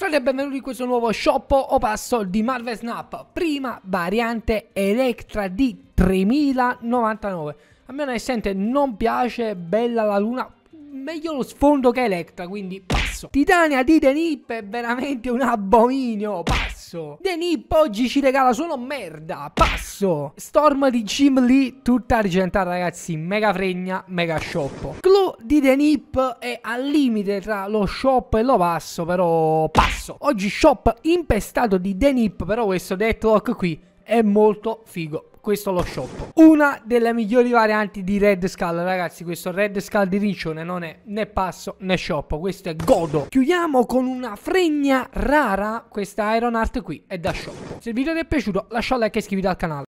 Frate e benvenuti in questo nuovo shop o passo di Marvel Snap, prima variante Electra di 3099. A me non onestamente non piace, bella la luna, meglio lo sfondo che Electra, quindi passo. Titania di Denip è veramente un abominio, passo. Denip oggi ci regala solo merda, passo. Storm di Jim Lee, tutta argentata ragazzi, mega fregna, mega scioppo. Clu di Denip è al limite tra lo shop e lo passo, però passo. Oggi shop impestato di Denip, però questo deadlock qui è molto figo questo lo shop. Una delle migliori varianti di Red Skull, ragazzi, questo Red Skull di Riccione non è né passo né shop, questo è godo. Chiudiamo con una fregna rara questa Iron Art qui, è da shop. Se il video ti è piaciuto lascia un like e iscriviti al canale.